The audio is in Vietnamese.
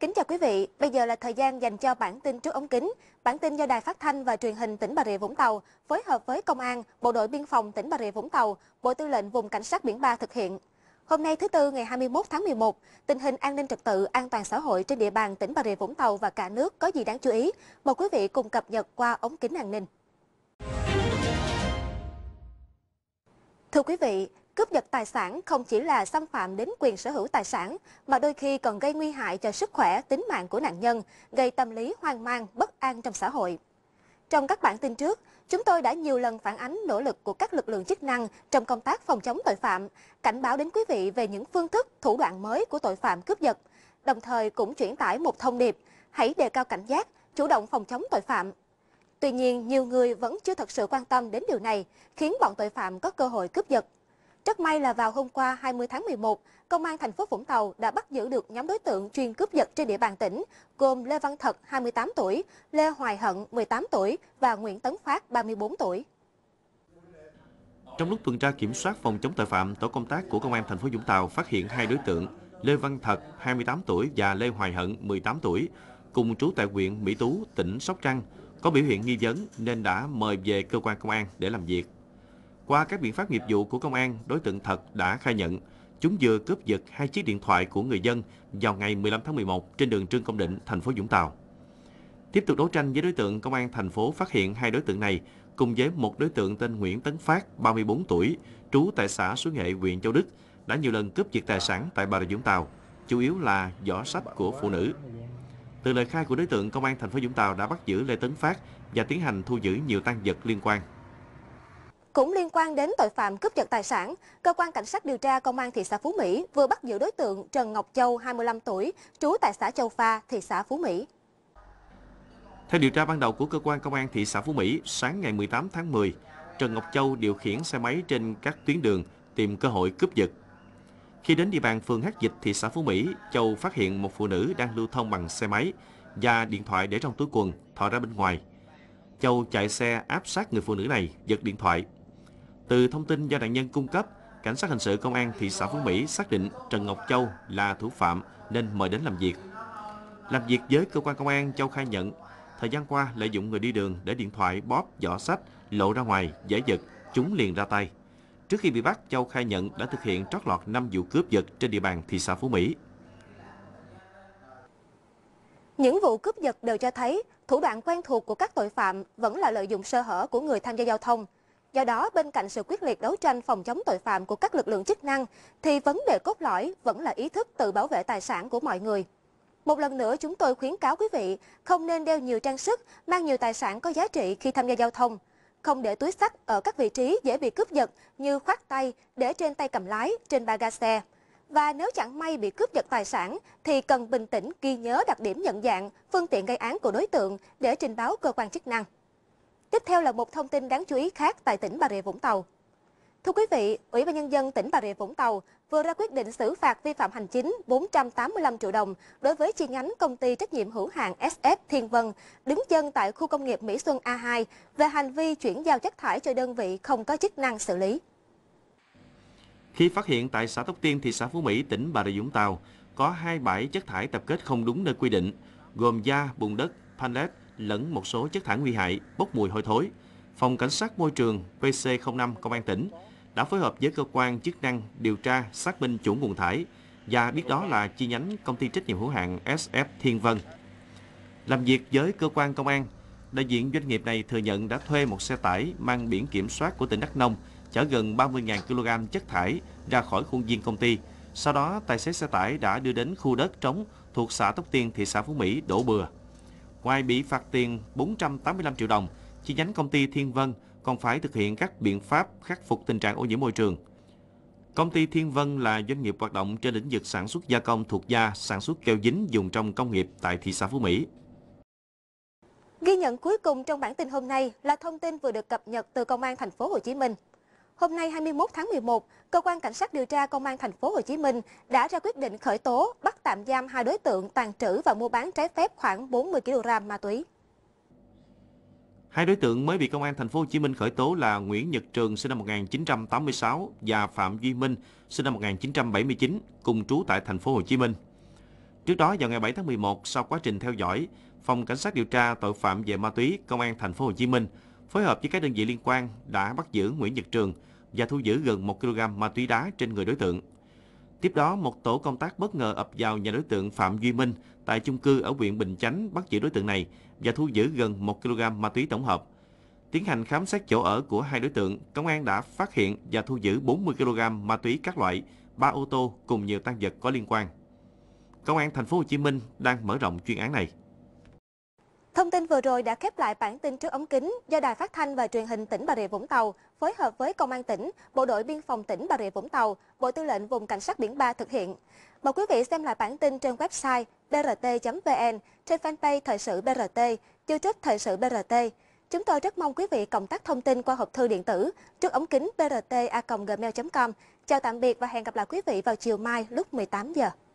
Kính chào quý vị, bây giờ là thời gian dành cho bản tin trước ống kính. Bản tin do Đài Phát thanh và Truyền hình tỉnh Bà Rịa Vũng Tàu phối hợp với Công an, Bộ đội Biên phòng tỉnh Bà Rịa Vũng Tàu, Bộ Tư lệnh Vùng Cảnh sát Biển 3 thực hiện. Hôm nay thứ Tư ngày 21 tháng 11, tình hình an ninh trật tự, an toàn xã hội trên địa bàn tỉnh Bà Rịa Vũng Tàu và cả nước có gì đáng chú ý. Mời quý vị cùng cập nhật qua ống kính an ninh. Thưa quý vị, Cướp giật tài sản không chỉ là xâm phạm đến quyền sở hữu tài sản, mà đôi khi còn gây nguy hại cho sức khỏe, tính mạng của nạn nhân, gây tâm lý hoang mang, bất an trong xã hội. Trong các bản tin trước, chúng tôi đã nhiều lần phản ánh nỗ lực của các lực lượng chức năng trong công tác phòng chống tội phạm, cảnh báo đến quý vị về những phương thức, thủ đoạn mới của tội phạm cướp giật, đồng thời cũng chuyển tải một thông điệp, hãy đề cao cảnh giác, chủ động phòng chống tội phạm. Tuy nhiên, nhiều người vẫn chưa thật sự quan tâm đến điều này, khiến bọn tội phạm có cơ hội cướp giật. Rất may là vào hôm qua 20 tháng 11, Công an thành phố Vũng Tàu đã bắt giữ được nhóm đối tượng chuyên cướp giật trên địa bàn tỉnh, gồm Lê Văn Thật 28 tuổi, Lê Hoài Hận 18 tuổi và Nguyễn Tấn Phát 34 tuổi. Trong lúc tuần tra kiểm soát phòng chống tội phạm, tổ công tác của Công an thành phố Vũng Tàu phát hiện hai đối tượng Lê Văn Thật 28 tuổi và Lê Hoài Hận 18 tuổi cùng trú tại huyện Mỹ Tú, tỉnh Sóc Trăng có biểu hiện nghi vấn nên đã mời về cơ quan công an để làm việc. Qua các biện pháp nghiệp vụ của công an, đối tượng thật đã khai nhận chúng vừa cướp giật hai chiếc điện thoại của người dân vào ngày 15 tháng 11 trên đường Trương Công Định, thành phố Vũng Tàu. Tiếp tục đấu tranh với đối tượng, công an thành phố phát hiện hai đối tượng này cùng với một đối tượng tên Nguyễn Tấn Phát, 34 tuổi, trú tại xã Suối Nghệ, huyện Châu Đức, đã nhiều lần cướp giật tài sản tại Bà Rịa Vũng Tàu, chủ yếu là giỏ sách của phụ nữ. Từ lời khai của đối tượng, công an thành phố Vũng Tàu đã bắt giữ Lê Tấn Phát và tiến hành thu giữ nhiều tăng vật liên quan. Cũng liên quan đến tội phạm cướp giật tài sản, cơ quan cảnh sát điều tra công an thị xã Phú Mỹ vừa bắt giữ đối tượng Trần Ngọc Châu, 25 tuổi, trú tại xã Châu Pha, thị xã Phú Mỹ. Theo điều tra ban đầu của cơ quan công an thị xã Phú Mỹ, sáng ngày 18 tháng 10, Trần Ngọc Châu điều khiển xe máy trên các tuyến đường tìm cơ hội cướp giật. Khi đến địa bàn phường Hát Dịch, thị xã Phú Mỹ, Châu phát hiện một phụ nữ đang lưu thông bằng xe máy và điện thoại để trong túi quần, thò ra bên ngoài. Châu chạy xe áp sát người phụ nữ này, giật điện thoại từ thông tin do nạn nhân cung cấp, Cảnh sát hình sự công an thị xã Phú Mỹ xác định Trần Ngọc Châu là thủ phạm nên mời đến làm việc. Làm việc với cơ quan công an, Châu khai nhận thời gian qua lợi dụng người đi đường để điện thoại bóp giỏ sách lộ ra ngoài giải giật chúng liền ra tay trước khi bị bắt châu khai nhận đã thực hiện trót lọt 5 vụ cướp giật trên địa bàn thị xã phú mỹ những vụ cướp giật đều cho thấy thủ đoạn quen thuộc của các tội phạm vẫn là lợi dụng sơ hở của người tham gia giao thông Do đó, bên cạnh sự quyết liệt đấu tranh phòng chống tội phạm của các lực lượng chức năng, thì vấn đề cốt lõi vẫn là ý thức tự bảo vệ tài sản của mọi người. Một lần nữa chúng tôi khuyến cáo quý vị không nên đeo nhiều trang sức, mang nhiều tài sản có giá trị khi tham gia giao thông. Không để túi sách ở các vị trí dễ bị cướp giật như khoát tay, để trên tay cầm lái, trên ba ga xe. Và nếu chẳng may bị cướp giật tài sản thì cần bình tĩnh ghi nhớ đặc điểm nhận dạng, phương tiện gây án của đối tượng để trình báo cơ quan chức năng. Tiếp theo là một thông tin đáng chú ý khác tại tỉnh Bà Rịa Vũng Tàu. Thưa quý vị, Ủy ban Nhân dân tỉnh Bà Rịa Vũng Tàu vừa ra quyết định xử phạt vi phạm hành chính 485 triệu đồng đối với chi nhánh công ty trách nhiệm hữu hạn SF Thiên Vân, đứng chân tại khu công nghiệp Mỹ Xuân A2 về hành vi chuyển giao chất thải cho đơn vị không có chức năng xử lý. Khi phát hiện tại xã Tóc Tiên, thị xã Phú Mỹ, tỉnh Bà Rịa Vũng Tàu, có hai bãi chất thải tập kết không đúng nơi quy định, gồm da, bùn đất, pallet lẫn một số chất thải nguy hại, bốc mùi hôi thối, Phòng Cảnh sát Môi trường PC05 Công an tỉnh đã phối hợp với cơ quan chức năng điều tra xác minh chủ nguồn thải và biết đó là chi nhánh công ty trách nhiệm hữu hạn SF Thiên Vân. Làm việc với cơ quan công an, đại diện doanh nghiệp này thừa nhận đã thuê một xe tải mang biển kiểm soát của tỉnh Đắk Nông chở gần 30.000 kg chất thải ra khỏi khuôn viên công ty. Sau đó, tài xế xe tải đã đưa đến khu đất trống thuộc xã Tóc Tiên, thị xã Phú Mỹ đổ bừa. Ngoài bị phạt tiền 485 triệu đồng, chi nhánh công ty Thiên Vân còn phải thực hiện các biện pháp khắc phục tình trạng ô nhiễm môi trường. Công ty Thiên Vân là doanh nghiệp hoạt động trên lĩnh vực sản xuất gia công thuộc da, sản xuất keo dính dùng trong công nghiệp tại thị xã Phú Mỹ. Ghi nhận cuối cùng trong bản tin hôm nay là thông tin vừa được cập nhật từ Công an thành phố Hồ Chí Minh. Hôm nay 21 tháng 11, cơ quan cảnh sát điều tra công an thành phố Hồ Chí Minh đã ra quyết định khởi tố, bắt tạm giam hai đối tượng tàn trữ và mua bán trái phép khoảng 40 kg ma túy. Hai đối tượng mới bị công an thành phố Hồ Chí Minh khởi tố là Nguyễn Nhật Trường sinh năm 1986 và Phạm Duy Minh sinh năm 1979 cùng trú tại thành phố Hồ Chí Minh. Trước đó vào ngày 7 tháng 11, sau quá trình theo dõi, Phòng Cảnh sát điều tra tội phạm về ma túy Công an thành phố Hồ Chí Minh phối hợp với các đơn vị liên quan đã bắt giữ Nguyễn Nhật Trường và thu giữ gần 1 kg ma túy đá trên người đối tượng. Tiếp đó, một tổ công tác bất ngờ ập vào nhà đối tượng Phạm Duy Minh tại chung cư ở huyện Bình Chánh bắt giữ đối tượng này và thu giữ gần 1 kg ma túy tổng hợp. Tiến hành khám xét chỗ ở của hai đối tượng, công an đã phát hiện và thu giữ 40 kg ma túy các loại, 3 ô tô cùng nhiều tăng vật có liên quan. Công an thành phố Hồ Chí Minh đang mở rộng chuyên án này. Thông tin vừa rồi đã khép lại bản tin trước ống kính do Đài Phát thanh và Truyền hình tỉnh Bà Rịa Vũng Tàu phối hợp với Công an tỉnh, Bộ đội Biên phòng tỉnh Bà Rịa Vũng Tàu, Bộ Tư lệnh Vùng Cảnh sát biển 3 thực hiện. Mời quý vị xem lại bản tin trên website brt.vn, trên fanpage Thời sự BRT, YouTube Thời sự BRT. Chúng tôi rất mong quý vị cộng tác thông tin qua hộp thư điện tử trước ống kính brt com Chào tạm biệt và hẹn gặp lại quý vị vào chiều mai lúc 18 giờ.